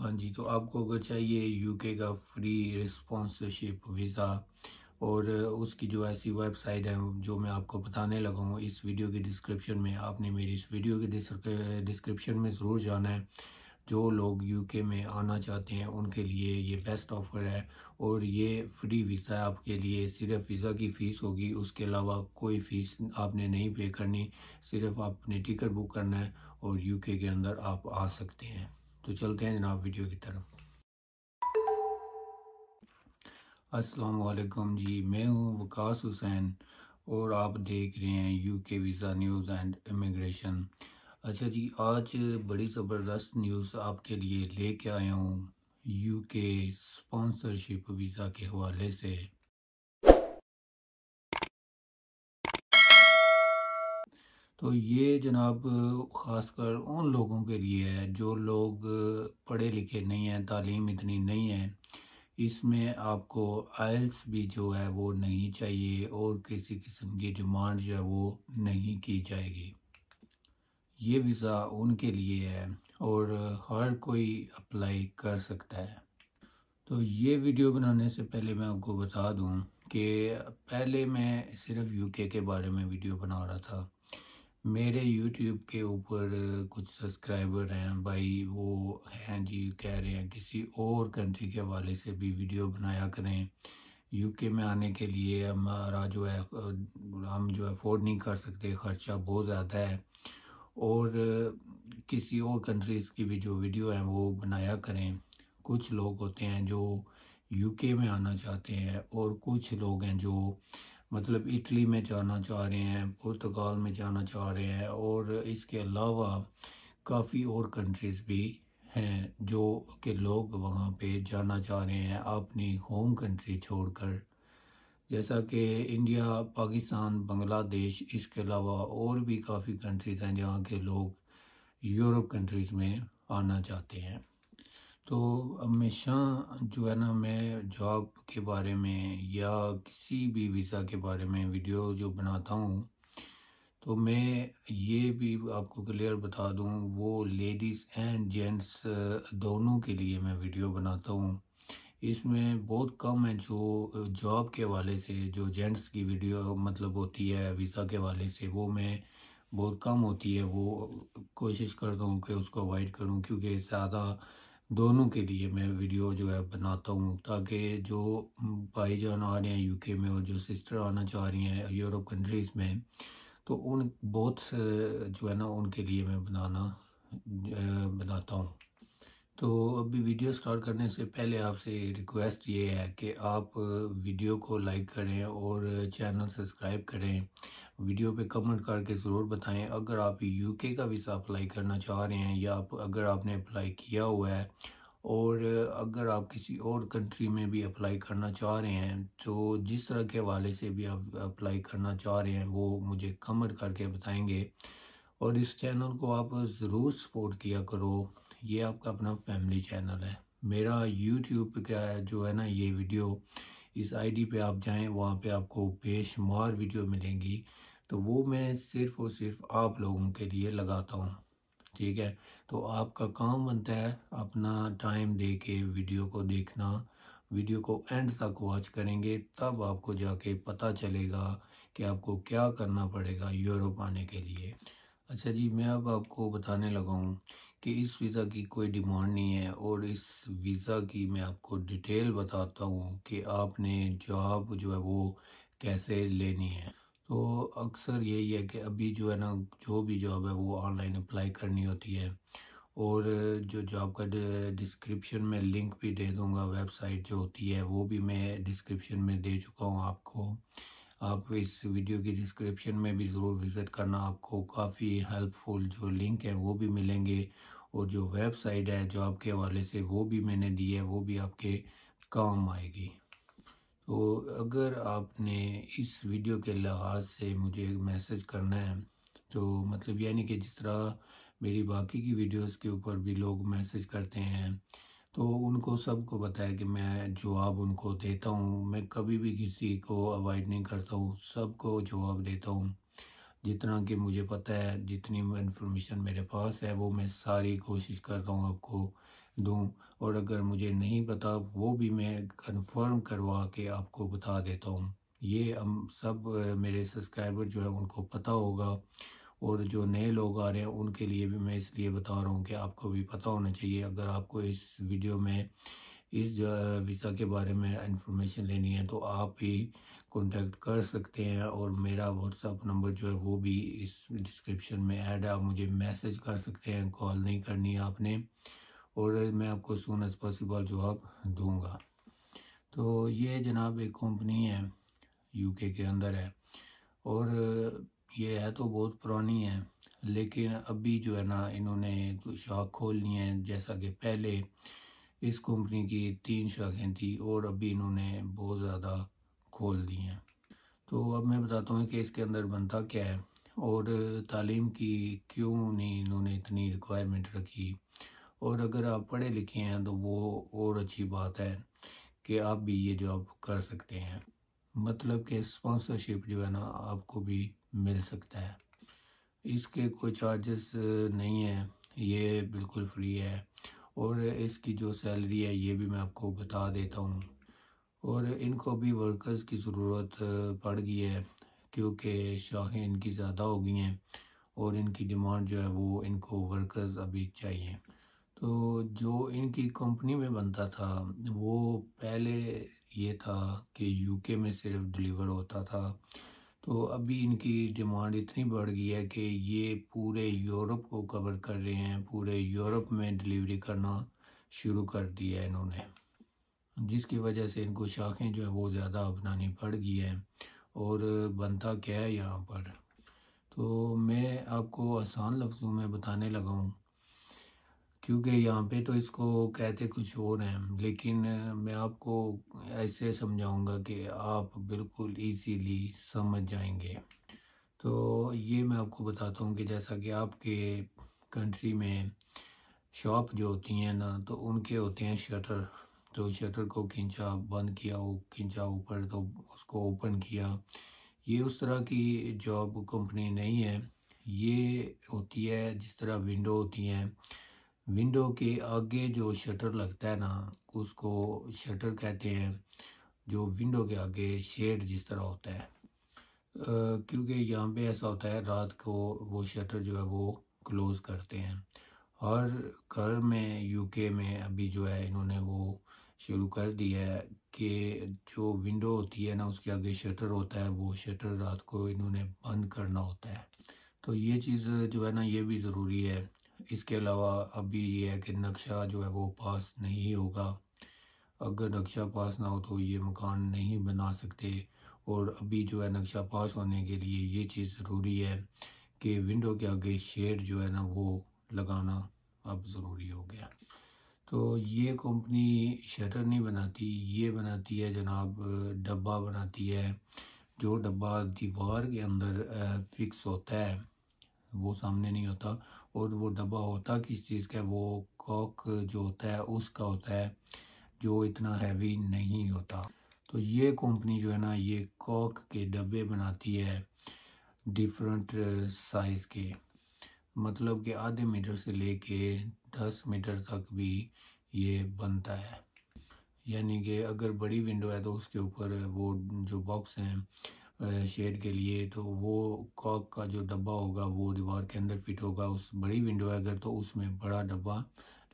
हाँ जी तो आपको अगर चाहिए यूके का फ्री रिस्पॉन्सरशिप वीज़ा और उसकी जो ऐसी वेबसाइट है जो मैं आपको बताने लगा हूँ इस वीडियो के डिस्क्रिप्शन में आपने मेरी इस वीडियो के डिस्क्रिप्शन में ज़रूर जाना है जो लोग यूके में आना चाहते हैं उनके लिए ये बेस्ट ऑफ़र है और ये फ्री वीज़ा है आपके लिए सिर्फ वीज़ा की फ़ीस होगी उसके अलावा कोई फ़ीस आपने नहीं पे करनी सिर्फ आपने टिकट बुक करना है और यूके के अंदर आप आ सकते हैं तो चलते हैं जनाब वीडियो की तरफ असलकम जी मैं हूँ वकास हुसैन और आप देख रहे हैं यू के वीज़ा न्यूज़ एंड इमिग्रेशन अच्छा जी आज बड़ी ज़बरदस्त न्यूज़ आपके लिए लेके आया हूँ यू के स्पॉन्सरशिप वीज़ा के हवाले से तो ये जनाब ख़ासकर उन लोगों के लिए है जो लोग पढ़े लिखे नहीं हैं तालीम इतनी नहीं है इसमें आपको आयल्स भी जो है वो नहीं चाहिए और किसी किस्म की डिमांड जो है वो नहीं की जाएगी ये वीज़ा उनके लिए है और हर कोई अप्लाई कर सकता है तो ये वीडियो बनाने से पहले मैं आपको बता दूं कि पहले मैं सिर्फ यूके के बारे में वीडियो बना रहा था मेरे YouTube के ऊपर कुछ सब्सक्राइबर हैं भाई वो हैं जी कह रहे हैं किसी और कंट्री के हवाले से भी वीडियो बनाया करें यूके में आने के लिए हमारा जो है हम जो है अफोर्ड नहीं कर सकते ख़र्चा बहुत ज़्यादा है और किसी और कंट्रीज़ की भी जो वीडियो हैं वो बनाया करें कुछ लोग होते हैं जो यूके में आना चाहते हैं और कुछ लोग हैं जो मतलब इटली में जाना चाह रहे हैं पुर्तगाल में जाना चाह रहे हैं और इसके अलावा काफ़ी और कंट्रीज़ भी हैं जो के लोग वहाँ पे जाना चाह रहे हैं अपनी होम कंट्री छोड़कर जैसा कि इंडिया पाकिस्तान बांग्लादेश इसके अलावा और भी काफ़ी कंट्रीज़ हैं जहाँ के लोग यूरोप कंट्रीज़ में आना चाहते हैं तो हमेशा जो है ना मैं जॉब के बारे में या किसी भी वीज़ा के बारे में वीडियो जो बनाता हूँ तो मैं ये भी आपको क्लियर बता दूँ वो लेडीज़ एंड जेंट्स दोनों के लिए मैं वीडियो बनाता हूँ इसमें बहुत कम है जो जॉब के हवाले से जो जेंट्स की वीडियो मतलब होती है वीज़ा के हवाले से वो मैं बहुत कम होती है वो कोशिश करता हूँ कि उसको अवॉइड करूँ क्योंकि ज़्यादा दोनों के लिए मैं वीडियो जो है बनाता हूँ ताकि जो भाईजान आ रहे हैं यूके में और जो सिस्टर आना चाह रही हैं यूरोप कंट्रीज़ में तो उन बहुत जो है ना उनके लिए मैं बनाना बनाता हूँ तो अभी वीडियो स्टार्ट करने से पहले आपसे रिक्वेस्ट ये है कि आप वीडियो को लाइक करें और चैनल सब्सक्राइब करें वीडियो पे कमेंट करके ज़रूर बताएं अगर आप यूके का वीज़ा अप्लाई करना चाह रहे हैं या आप अगर आपने अप्लाई किया हुआ है और अगर आप किसी और कंट्री में भी अप्लाई करना चाह रहे हैं तो जिस तरह के हवाले से भी आप अप्लाई करना चाह रहे हैं वो मुझे कमेंट करके बताएंगे और इस चैनल को आप ज़रूर सपोर्ट किया करो ये आपका अपना फैमिली चैनल है मेरा यूट्यूब का जो है ना ये वीडियो इस आईडी पे आप जाएं वहाँ पे आपको बेशुमार वीडियो मिलेंगी तो वो मैं सिर्फ और सिर्फ आप लोगों के लिए लगाता हूँ ठीक है तो आपका काम बनता है अपना टाइम दे के वीडियो को देखना वीडियो को एंड तक वॉच करेंगे तब आपको जाके पता चलेगा कि आपको क्या करना पड़ेगा यूरोप आने के लिए अच्छा जी मैं अब आपको बताने लगा हूँ कि इस वीज़ा की कोई डिमांड नहीं है और इस वीज़ा की मैं आपको डिटेल बताता हूँ कि आपने जॉब जो है वो कैसे लेनी है तो अक्सर यही है कि अभी जो है ना जो भी जॉब है वो ऑनलाइन अप्लाई करनी होती है और जो जॉब का डिस्क्रिप्शन में लिंक भी दे दूंगा वेबसाइट जो होती है वो भी मैं डिस्क्रिप्शन में दे चुका हूँ आपको आप इस वीडियो की डिस्क्रिप्शन में भी ज़रूर विज़िट करना आपको काफ़ी हेल्पफुल जो लिंक है वो भी मिलेंगे और जो वेबसाइट है जॉब के हवाले से वो भी मैंने दी है वो भी आपके काम आएगी तो अगर आपने इस वीडियो के लिहाज से मुझे मैसेज करना है तो मतलब यानी कि जिस तरह मेरी बाकी की वीडियोस के ऊपर भी लोग मैसेज करते हैं तो उनको सबको बताया कि मैं जवाब उनको देता हूँ मैं कभी भी किसी को अवॉइड नहीं करता हूँ सबको जवाब देता हूँ जितना कि मुझे पता है जितनी इन्फॉर्मेशन मेरे पास है वो मैं सारी कोशिश करता हूँ आपको दूँ और अगर मुझे नहीं पता वो भी मैं कंफर्म करवा के आपको बता देता हूँ ये हम सब मेरे सब्सक्राइबर जो है उनको पता होगा और जो नए लोग आ रहे हैं उनके लिए भी मैं इसलिए बता रहा हूँ कि आपको भी पता होना चाहिए अगर आपको इस वीडियो में इस वीज़ा के बारे में इंफॉर्मेशन लेनी है तो आप ही कांटेक्ट कर सकते हैं और मेरा व्हाट्सअप नंबर जो है वो भी इस डिस्क्रिप्शन में ऐड है आप मुझे मैसेज कर सकते हैं कॉल नहीं करनी है आपने और मैं आपको सुन एज पॉसिबल जवाब दूंगा तो ये जनाब एक कंपनी है यूके के अंदर है और ये है तो बहुत पुरानी है लेकिन अभी जो है ना इन्होंने शाख खोल ली है जैसा कि पहले इस कंपनी की तीन शाखें थी और अभी इन्होंने बहुत ज़्यादा खोल दी हैं तो अब मैं बताता हूँ कि इसके अंदर बनता क्या है और तालीम की क्यों नहीं इन्होंने इतनी रिक्वायरमेंट रखी और अगर आप पढ़े लिखे हैं तो वो और अच्छी बात है कि आप भी ये जॉब कर सकते हैं मतलब कि स्पॉन्सरशिप जो है ना आपको भी मिल सकता है इसके कोई चार्जेस नहीं है ये बिल्कुल फ्री है और इसकी जो सैलरी है ये भी मैं आपको बता देता हूँ और इनको भी वर्कर्स की ज़रूरत पड़ गई है क्योंकि शाखें इनकी ज़्यादा हो गई हैं और इनकी डिमांड जो है वो इनको वर्कर्स अभी चाहिए तो जो इनकी कंपनी में बनता था वो पहले ये था कि यूके में सिर्फ डिलीवर होता था तो अभी इनकी डिमांड इतनी बढ़ गई है कि ये पूरे यूरोप को कवर कर रहे हैं पूरे यूरोप में डिलीवरी करना शुरू कर दिया है इन्होंने जिसकी वजह से इनको शाखें जो है वो ज़्यादा अपनानी पड़ गई है और बनता क्या है यहाँ पर तो मैं आपको आसान लफ्ज़ों में बताने लगा हूँ क्योंकि यहाँ पे तो इसको कहते कुछ और हैं लेकिन मैं आपको ऐसे समझाऊंगा कि आप बिल्कुल इजीली समझ जाएंगे तो ये मैं आपको बताता हूँ कि जैसा कि आपके कंट्री में शॉप जो होती हैं ना तो उनके होते हैं शटर तो शटर को खींचा बंद किया वो खींचा ऊपर तो उसको ओपन किया ये उस तरह की जॉब कंपनी नहीं है ये होती है जिस तरह विंडो होती हैं विंडो के आगे जो शटर लगता है ना उसको शटर कहते हैं जो विंडो के आगे शेड जिस तरह होता है क्योंकि यहाँ पे ऐसा होता है रात को वो शटर जो है वो क्लोज़ करते हैं हर घर में यूके में अभी जो है इन्होंने वो शुरू कर दिया है कि जो विंडो होती है ना उसके आगे शटर होता है वो शटर रात को इन्होंने बंद करना होता है तो ये चीज़ जो है ना ये भी ज़रूरी है इसके अलावा अभी ये है कि नक्शा जो है वो पास नहीं होगा अगर नक्शा पास ना हो तो ये मकान नहीं बना सकते और अभी जो है नक्शा पास होने के लिए ये चीज़ ज़रूरी है कि विंडो के आगे शेड जो है ना वो लगाना अब ज़रूरी हो गया तो ये कंपनी शटर नहीं बनाती ये बनाती है जनाब डब्बा बनाती है जो डब्बा दीवार के अंदर फिक्स होता है वो सामने नहीं होता और वो डब्बा होता किस चीज़ का वो कॉक जो होता है उसका होता है जो इतना हैवी नहीं होता तो ये कंपनी जो है ना ये कॉक के डब्बे बनाती है डिफरेंट साइज़ uh, के मतलब कि आधे मीटर से ले कर दस मीटर तक भी ये बनता है यानी कि अगर बड़ी विंडो है तो उसके ऊपर वो जो बॉक्स हैं शेड के लिए तो वो कॉक का जो डब्बा होगा वो दीवार के अंदर फिट होगा उस बड़ी विंडो है अगर तो उसमें बड़ा डब्बा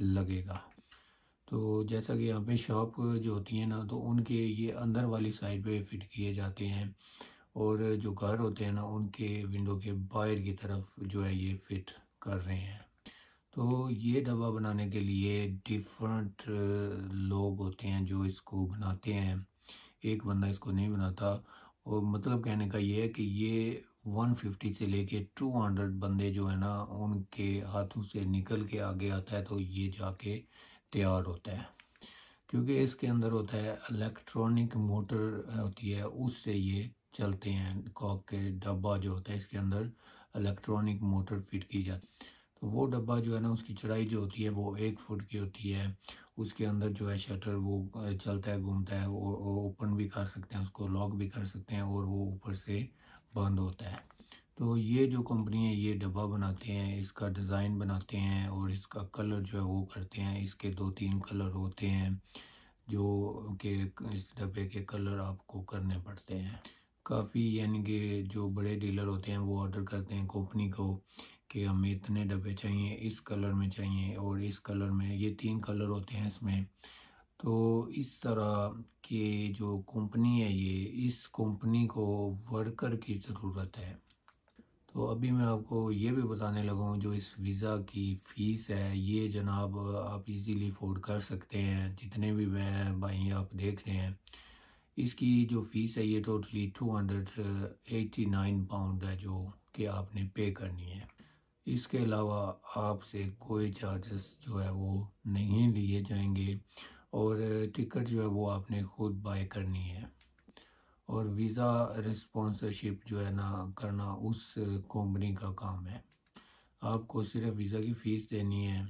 लगेगा तो जैसा कि यहाँ पे शॉप जो होती है ना तो उनके ये अंदर वाली साइड पे फिट किए जाते हैं और जो घर होते हैं ना उनके विंडो के बाहर की तरफ जो है ये फिट कर रहे हैं तो ये डब्बा बनाने के लिए डिफरेंट लोग होते हैं जो इसको बनाते हैं एक बंदा इसको नहीं बनाता और मतलब कहने का ये है कि ये 150 से लेके 200 बंदे जो है ना उनके हाथों से निकल के आगे आता है तो ये जाके तैयार होता है क्योंकि इसके अंदर होता है इलेक्ट्रॉनिक मोटर होती है उससे ये चलते हैं कॉक के डब्बा जो होता है इसके अंदर इलेक्ट्रॉनिक मोटर फिट की जाती है तो वो डब्बा जो है ना उसकी चढ़ाई जो होती है वो एक फुट की होती है उसके अंदर जो है शटर वो चलता है घूमता है और ओपन भी कर सकते हैं उसको लॉक भी कर सकते हैं और वो ऊपर से बंद होता है तो ये जो कंपनी है ये डब्बा बनाते हैं इसका डिज़ाइन बनाते हैं और इसका कलर जो है वो करते हैं इसके दो तीन कलर होते हैं जो कि इस डब्बे के कलर आपको करने पड़ते हैं काफ़ी यानी कि जो बड़े डीलर होते हैं वो ऑर्डर करते हैं कंपनी को कि हमें इतने डब्बे चाहिए इस कलर में चाहिए और इस कलर में ये तीन कलर होते हैं इसमें तो इस तरह के जो कंपनी है ये इस कंपनी को वर्कर की ज़रूरत है तो अभी मैं आपको ये भी बताने लगा हूँ जो इस वीज़ा की फ़ीस है ये जनाब आप इजीली अफोर्ड कर सकते हैं जितने भी मैं भाई आप देख रहे हैं इसकी जो फ़ीस है ये totally two hundred nine pound है जो कि आपने पे करनी है इसके अलावा आपसे कोई चार्जेस जो है वो नहीं लिए जाएंगे और टिकट जो है वो आपने खुद बाय करनी है और वीज़ा रिस्पॉन्सरशिप जो है ना करना उस कंपनी का काम है आपको सिर्फ वीज़ा की फ़ीस देनी है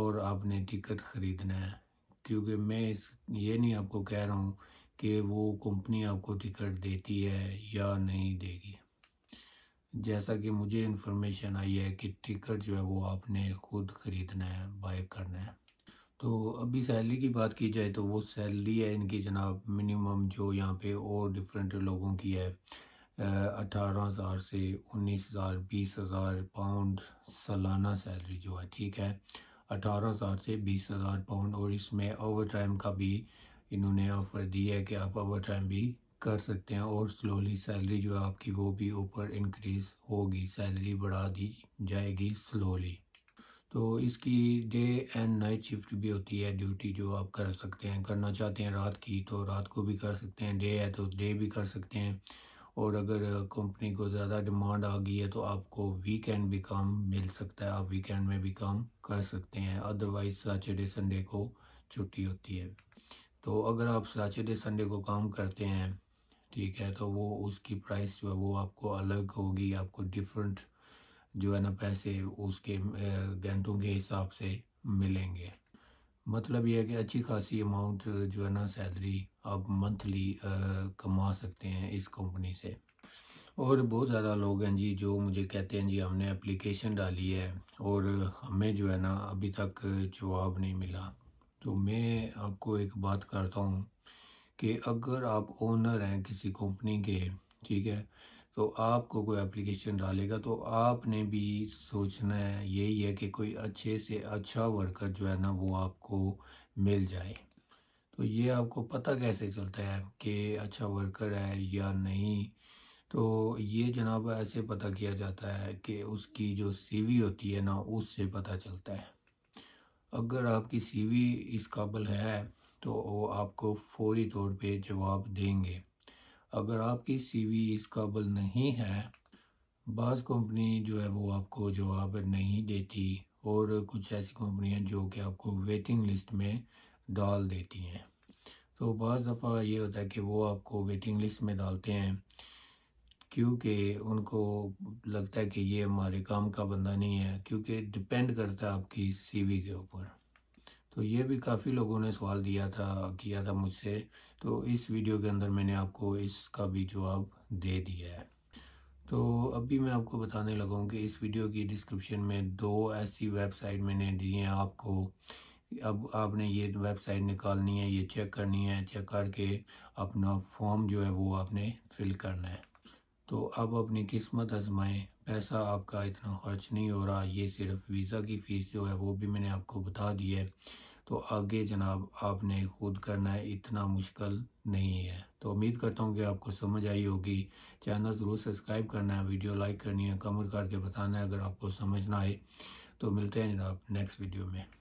और आपने टिकट ख़रीदना है क्योंकि मैं इस ये नहीं आपको कह रहा हूँ कि वो कंपनी आपको टिकट देती है या नहीं देगी जैसा कि मुझे इन्फॉर्मेशन आई है कि टिकट जो है वो आपने खुद ख़रीदना है बाय करना है तो अभी सैलरी की बात की जाए तो वो सैलरी है इनकी जनाब मिनिमम जो यहाँ पे और डिफरेंट लोगों की है अठारह हज़ार से उन्नीस हज़ार बीस हज़ार पाउंड सालाना सैलरी जो है ठीक है अठारह हज़ार से बीस हज़ार पाउंड और इसमें ओवर टाइम का भी इन्होंने ऑफ़र दी है कि आप ओवर टाइम भी कर सकते हैं और स्लोली सैलरी जो है आपकी वो भी ऊपर इंक्रीज़ होगी सैलरी बढ़ा दी जाएगी स्लोली तो इसकी डे एंड नाइट शिफ्ट भी होती है ड्यूटी जो आप कर सकते हैं करना चाहते हैं रात की तो रात को भी कर सकते हैं डे है तो डे भी कर सकते हैं और अगर कंपनी को ज़्यादा डिमांड आ गई है तो आपको वीकेंड भी काम मिल सकता है आप वीकेंड में भी काम कर सकते हैं अदरवाइज सैटरडे संडे को छुट्टी होती है तो अगर आप सैटरडे संडे को काम करते हैं ठीक है तो वो उसकी प्राइस जो है वो आपको अलग होगी आपको डिफरेंट जो है ना पैसे उसके घंटों के हिसाब से मिलेंगे मतलब ये है कि अच्छी खासी अमाउंट जो है ना सैलरी आप मंथली कमा सकते हैं इस कंपनी से और बहुत ज़्यादा लोग हैं जी जो मुझे कहते हैं जी हमने एप्लीकेशन डाली है और हमें जो है ना अभी तक जवाब नहीं मिला तो मैं आपको एक बात करता हूँ कि अगर आप ओनर हैं किसी कंपनी के ठीक है तो आपको कोई एप्लीकेशन डालेगा तो आपने भी सोचना है यही है कि कोई अच्छे से अच्छा वर्कर जो है ना वो आपको मिल जाए तो ये आपको पता कैसे चलता है कि अच्छा वर्कर है या नहीं तो ये जनाब ऐसे पता किया जाता है कि उसकी जो सीवी होती है ना उससे पता चलता है अगर आपकी सीवी इस काबल है तो वो आपको फौरी तौर पे जवाब देंगे अगर आपकी सीवी इस काबल नहीं है बाज़ कंपनी जो है वो आपको जवाब नहीं देती और कुछ ऐसी कंपनियां जो कि आपको वेटिंग लिस्ट में डाल देती हैं तो बज़ दफ़ा ये होता है कि वो आपको वेटिंग लिस्ट में डालते हैं क्योंकि उनको लगता है कि ये हमारे काम का बंदा नहीं है क्योंकि डिपेंड करता है आपकी सीवी के ऊपर तो ये भी काफ़ी लोगों ने सवाल दिया था किया था मुझसे तो इस वीडियो के अंदर मैंने आपको इसका भी जवाब दे दिया है तो अभी मैं आपको बताने लगा हूँ कि इस वीडियो की डिस्क्रिप्शन में दो ऐसी वेबसाइट मैंने दी हैं आपको अब आपने ये वेबसाइट निकालनी है ये चेक करनी है चेक करके अपना फॉर्म जो है वो आपने फिल करना है तो अब अपनी किस्मत आजमाएं पैसा आपका इतना खर्च नहीं हो रहा ये सिर्फ वीज़ा की फ़ीस जो है वो भी मैंने आपको बता दी है तो आगे जनाब आपने खुद करना है इतना मुश्किल नहीं है तो उम्मीद करता हूँ कि आपको समझ आई होगी चैनल ज़रूर सब्सक्राइब करना है वीडियो लाइक करनी है कमेंट करके बताना है अगर आपको समझ ना आए तो मिलते हैं जनाब नेक्स्ट वीडियो में